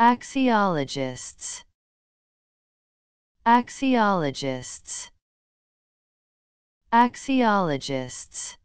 Axiologists Axiologists Axiologists